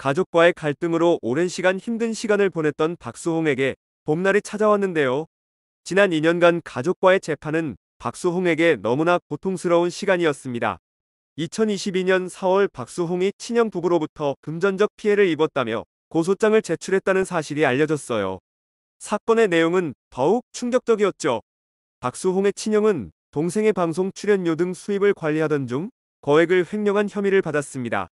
가족과의 갈등으로 오랜 시간 힘든 시간을 보냈던 박수홍에게 봄날이 찾아왔는데요. 지난 2년간 가족과의 재판은 박수홍에게 너무나 고통스러운 시간이었습니다. 2022년 4월 박수홍이 친형 부부로부터 금전적 피해를 입었다며 고소장을 제출했다는 사실이 알려졌어요. 사건의 내용은 더욱 충격적이었죠. 박수홍의 친형은 동생의 방송 출연료 등 수입을 관리하던 중 거액을 횡령한 혐의를 받았습니다.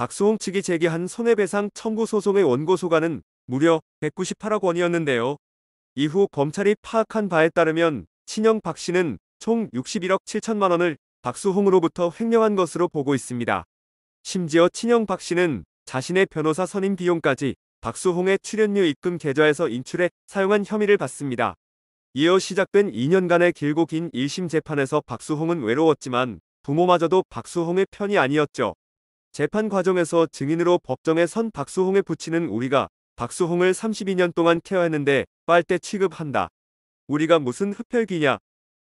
박수홍 측이 제기한 손해배상 청구 소송의 원고 소가는 무려 198억 원이었는데요. 이후 검찰이 파악한 바에 따르면 친형 박 씨는 총 61억 7천만 원을 박수홍으로부터 횡령한 것으로 보고 있습니다. 심지어 친형 박 씨는 자신의 변호사 선임 비용까지 박수홍의 출연료 입금 계좌에서 인출해 사용한 혐의를 받습니다. 이어 시작된 2년간의 길고 긴 1심 재판에서 박수홍은 외로웠지만 부모마저도 박수홍의 편이 아니었죠. 재판 과정에서 증인으로 법정에 선 박수홍에 붙이는 우리가 박수홍을 32년 동안 케어했는데 빨대 취급한다. 우리가 무슨 흡혈귀냐.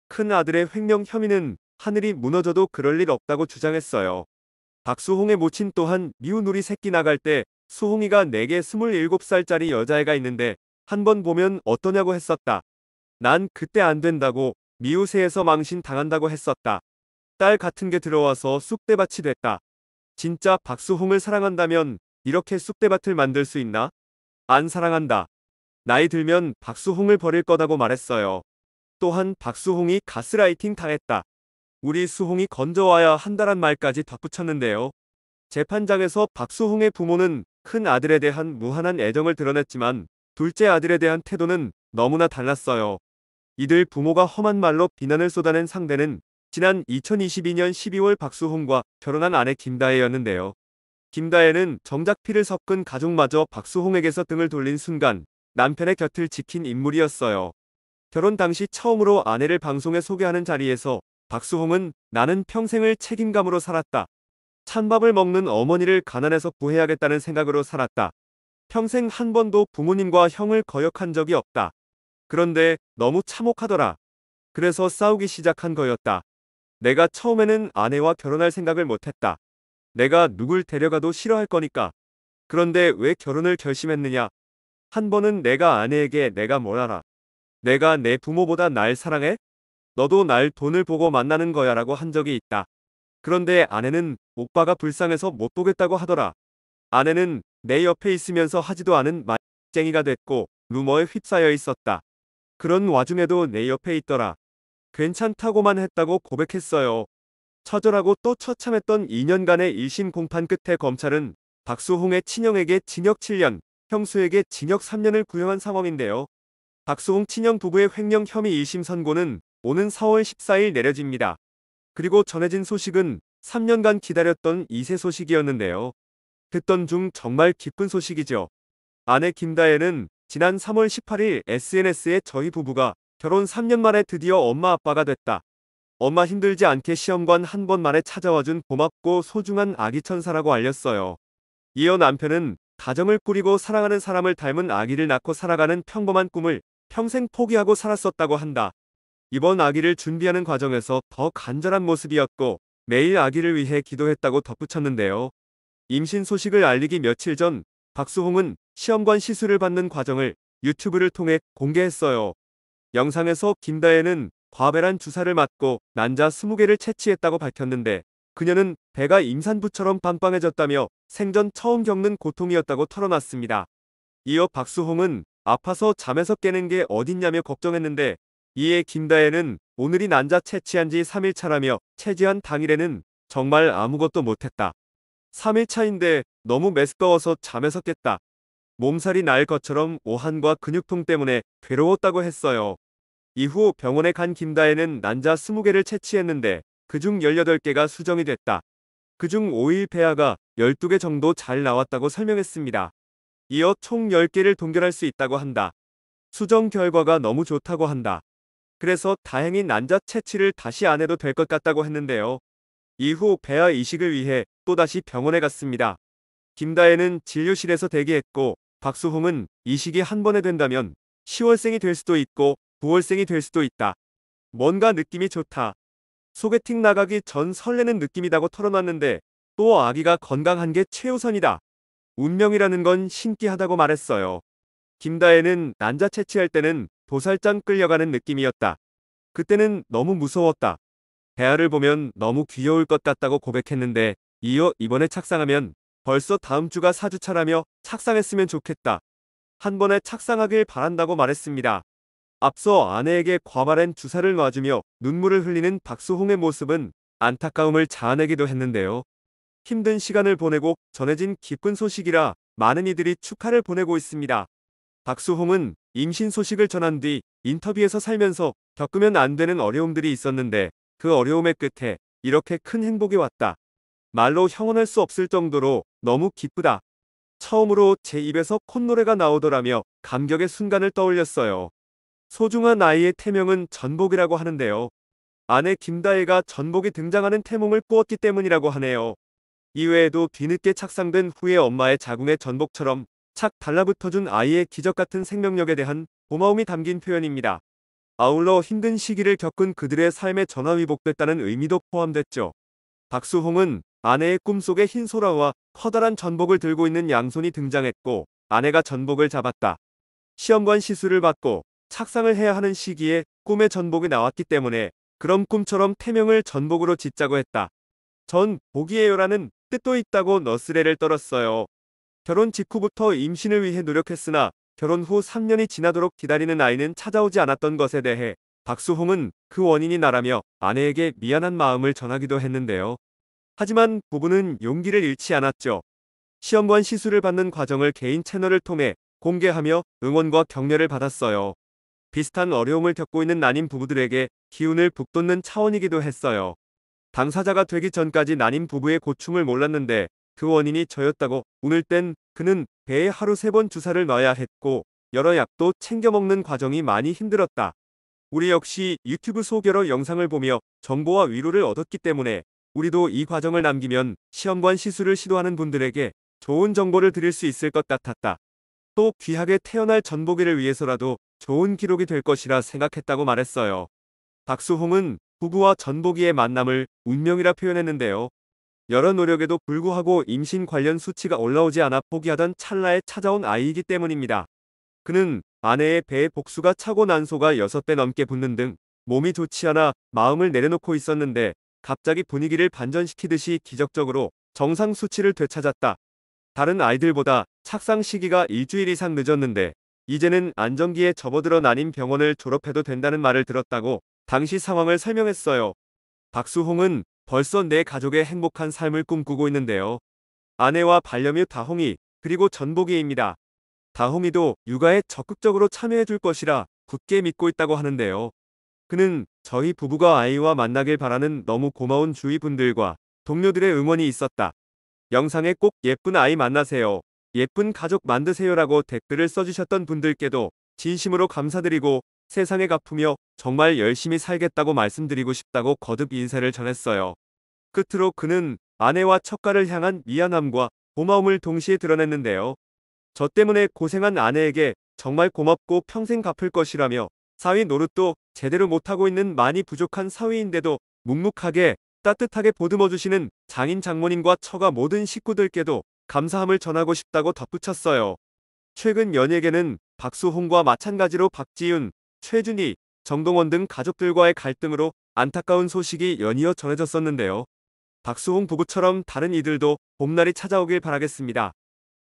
큰 아들의 횡령 혐의는 하늘이 무너져도 그럴 일 없다고 주장했어요. 박수홍의 모친 또한 미운 우리 새끼 나갈 때 수홍이가 내게 27살짜리 여자애가 있는데 한 번 보면 어떠냐고 했었다. 난 그때 안 된다고 미우새에서 망신 당한다고 했었다. 딸 같은 게 들어와서 쑥대밭이 됐다. 진짜 박수홍을 사랑한다면 이렇게 쑥대밭을 만들 수 있나? 안 사랑한다. 나이 들면 박수홍을 버릴 거다고 말했어요. 또한 박수홍이 가스라이팅 당했다. 우리 수홍이 건져와야 한다란 말까지 덧붙였는데요. 재판장에서 박수홍의 부모는 큰 아들에 대한 무한한 애정을 드러냈지만 둘째 아들에 대한 태도는 너무나 달랐어요. 이들 부모가 험한 말로 비난을 쏟아낸 상대는 지난 2022년 12월 박수홍과 결혼한 아내 김다혜였는데요. 김다혜는 정작 피를 섞은 가족마저 박수홍에게서 등을 돌린 순간 남편의 곁을 지킨 인물이었어요. 결혼 당시 처음으로 아내를 방송에 소개하는 자리에서 박수홍은 나는 평생을 책임감으로 살았다. 찬밥을 먹는 어머니를 가난해서 구해야겠다는 생각으로 살았다. 평생 한 번도 부모님과 형을 거역한 적이 없다. 그런데 너무 참혹하더라. 그래서 싸우기 시작한 거였다. 내가 처음에는 아내와 결혼할 생각을 못했다. 내가 누굴 데려가도 싫어할 거니까. 그런데 왜 결혼을 결심했느냐? 한 번은 내가 아내에게 내가 뭘 알아. 내가 내 부모보다 날 사랑해? 너도 날 돈을 보고 만나는 거야 라고 한 적이 있다. 그런데 아내는 오빠가 불쌍해서 못 보겠다고 하더라. 아내는 내 옆에 있으면서 하지도 않은 말쟁이가 됐고 루머에 휩싸여 있었다. 그런 와중에도 내 옆에 있더라. 괜찮다고만 했다고 고백했어요. 처절하고 또 처참했던 2년간의 1심 공판 끝에 검찰은 박수홍의 친형에게 징역 7년, 형수에게 징역 3년을 구형한 상황인데요. 박수홍 친형 부부의 횡령 혐의 1심 선고는 오는 4월 14일 내려집니다. 그리고 전해진 소식은 3년간 기다렸던 2세 소식이었는데요. 듣던 중 정말 기쁜 소식이죠. 아내 김다혜는 지난 3월 18일 SNS에 저희 부부가 결혼 3년 만에 드디어 엄마 아빠가 됐다. 엄마 힘들지 않게 시험관 한 번 만에 찾아와준 고맙고 소중한 아기 천사라고 알렸어요. 이어 남편은 가정을 꾸리고 사랑하는 사람을 닮은 아기를 낳고 살아가는 평범한 꿈을 평생 포기하고 살았었다고 한다. 이번 아기를 준비하는 과정에서 더 간절한 모습이었고 매일 아기를 위해 기도했다고 덧붙였는데요. 임신 소식을 알리기 며칠 전 박수홍은 시험관 시술을 받는 과정을 유튜브를 통해 공개했어요. 영상에서 김다혜는 과배란 주사를 맞고 난자 20개를 채취했다고 밝혔는데 그녀는 배가 임산부처럼 빵빵해졌다며 생전 처음 겪는 고통이었다고 털어놨습니다. 이어 박수홍은 아파서 잠에서 깨는 게 어딨냐며 걱정했는데 이에 김다혜는 오늘이 난자 채취한 지 3일 차라며 체지한 당일에는 정말 아무것도 못했다. 3일 차인데 너무 메스꺼워서 잠에서 깼다. 몸살이 날 것처럼 오한과 근육통 때문에 괴로웠다고 했어요. 이후 병원에 간 김다혜는 난자 20개를 채취했는데 그중 18개가 수정이 됐다. 그중 5일 폐하가 12개 정도 잘 나왔다고 설명했습니다. 이어 총 10개를 동결할 수 있다고 한다. 수정 결과가 너무 좋다고 한다. 그래서 다행히 난자 채취를 다시 안 해도 될 것 같다고 했는데요. 이후 배아 이식을 위해 또다시 병원에 갔습니다. 김다혜는 진료실에서 대기했고 박수홍은 이식이 한 번에 된다면 10월생이 될 수도 있고 9월생이될 수도 있다. 뭔가 느낌이 좋다. 소개팅 나가기 전 설레는 느낌이라고 털어놨는데 또 아기가 건강한 게 최우선이다. 운명이라는 건 신기하다고 말했어요. 김다혜는 난자 채취할 때는 도살장 끌려가는 느낌이었다. 그때는 너무 무서웠다. 대하를 보면 너무 귀여울 것 같다고 고백했는데 이어 이번에 착상하면 벌써 다음 주가 4주차라며 착상했으면 좋겠다. 한 번에 착상하길 바란다고 말했습니다. 앞서 아내에게 과발한 주사를 맞으며 눈물을 흘리는 박수홍의 모습은 안타까움을 자아내기도 했는데요. 힘든 시간을 보내고 전해진 기쁜 소식이라 많은 이들이 축하를 보내고 있습니다. 박수홍은 임신 소식을 전한 뒤 인터뷰에서 살면서 겪으면 안 되는 어려움들이 있었는데 그 어려움의 끝에 이렇게 큰 행복이 왔다. 말로 형언할 수 없을 정도로 너무 기쁘다. 처음으로 제 입에서 콧노래가 나오더라며 감격의 순간을 떠올렸어요. 소중한 아이의 태명은 전복이라고 하는데요. 아내 김다혜가 전복이 등장하는 태몽을 꾸었기 때문이라고 하네요. 이외에도 뒤늦게 착상된 후에 엄마의 자궁의 전복처럼 착 달라붙어준 아이의 기적 같은 생명력에 대한 고마움이 담긴 표현입니다. 아울러 힘든 시기를 겪은 그들의 삶에 전화위복됐다는 의미도 포함됐죠. 박수홍은 아내의 꿈속에 흰 소라와 커다란 전복을 들고 있는 양손이 등장했고 아내가 전복을 잡았다. 시험관 시술을 받고 착상을 해야 하는 시기에 꿈의 전복이 나왔기 때문에 그럼 꿈처럼 태명을 전복으로 짓자고 했다. 전 복이에요라는 뜻도 있다고 너스레를 떨었어요. 결혼 직후부터 임신을 위해 노력했으나 결혼 후 3년이 지나도록 기다리는 아이는 찾아오지 않았던 것에 대해 박수홍은 그 원인이 나라며 아내에게 미안한 마음을 전하기도 했는데요. 하지만 부부는 용기를 잃지 않았죠. 시험관 시술을 받는 과정을 개인 채널을 통해 공개하며 응원과 격려를 받았어요. 비슷한 어려움을 겪고 있는 난임 부부들에게 기운을 북돋는 차원이기도 했어요. 당사자가 되기 전까지 난임 부부의 고충을 몰랐는데 그 원인이 저였다고 오늘 땐 그는 배에 하루 세 번 주사를 넣어야 했고 여러 약도 챙겨 먹는 과정이 많이 힘들었다. 우리 역시 유튜브 소개로 영상을 보며 정보와 위로를 얻었기 때문에 우리도 이 과정을 남기면 시험관 시술을 시도하는 분들에게 좋은 정보를 드릴 수 있을 것 같았다. 또 귀하게 태어날 전보기를 위해서라도 좋은 기록이 될 것이라 생각했다고 말했어요. 박수홍은 부부와 전보기의 만남을 운명이라 표현했는데요. 여러 노력에도 불구하고 임신 관련 수치가 올라오지 않아 포기하던 찰나에 찾아온 아이이기 때문입니다. 그는 아내의 배에 복수가 차고 난소가 6배 넘게 붙는 등 몸이 좋지 않아 마음을 내려놓고 있었는데 갑자기 분위기를 반전시키듯이 기적적으로 정상 수치를 되찾았다. 다른 아이들보다 착상 시기가 일주일 이상 늦었는데 이제는 안정기에 접어들어 난임 병원을 졸업해도 된다는 말을 들었다고 당시 상황을 설명했어요. 박수홍은 벌써 내 가족의 행복한 삶을 꿈꾸고 있는데요. 아내와 반려묘 다홍이 그리고 전복이입니다. 다홍이도 육아에 적극적으로 참여해 줄 것이라 굳게 믿고 있다고 하는데요. 그는 저희 부부가 아이와 만나길 바라는 너무 고마운 주위 분들과 동료들의 응원이 있었다. 영상에 꼭 예쁜 아이 만나세요. 예쁜 가족 만드세요라고 댓글을 써주셨던 분들께도 진심으로 감사드리고 세상에 갚으며 정말 열심히 살겠다고 말씀드리고 싶다고 거듭 인사를 전했어요. 끝으로 그는 아내와 첫가를 향한 미안함과 고마움을 동시에 드러냈는데요. 저 때문에 고생한 아내에게 정말 고맙고 평생 갚을 것이라며 사위 노릇도 제대로 못하고 있는 많이 부족한 사위인데도 묵묵하게 따뜻하게 보듬어주시는 장인 장모님과 처가 모든 식구들께도 감사함을 전하고 싶다고 덧붙였어요. 최근 연예계는 박수홍과 마찬가지로 박지윤, 최준희, 정동원 등 가족들과의 갈등으로 안타까운 소식이 연이어 전해졌었는데요. 박수홍 부부처럼 다른 이들도 봄날이 찾아오길 바라겠습니다.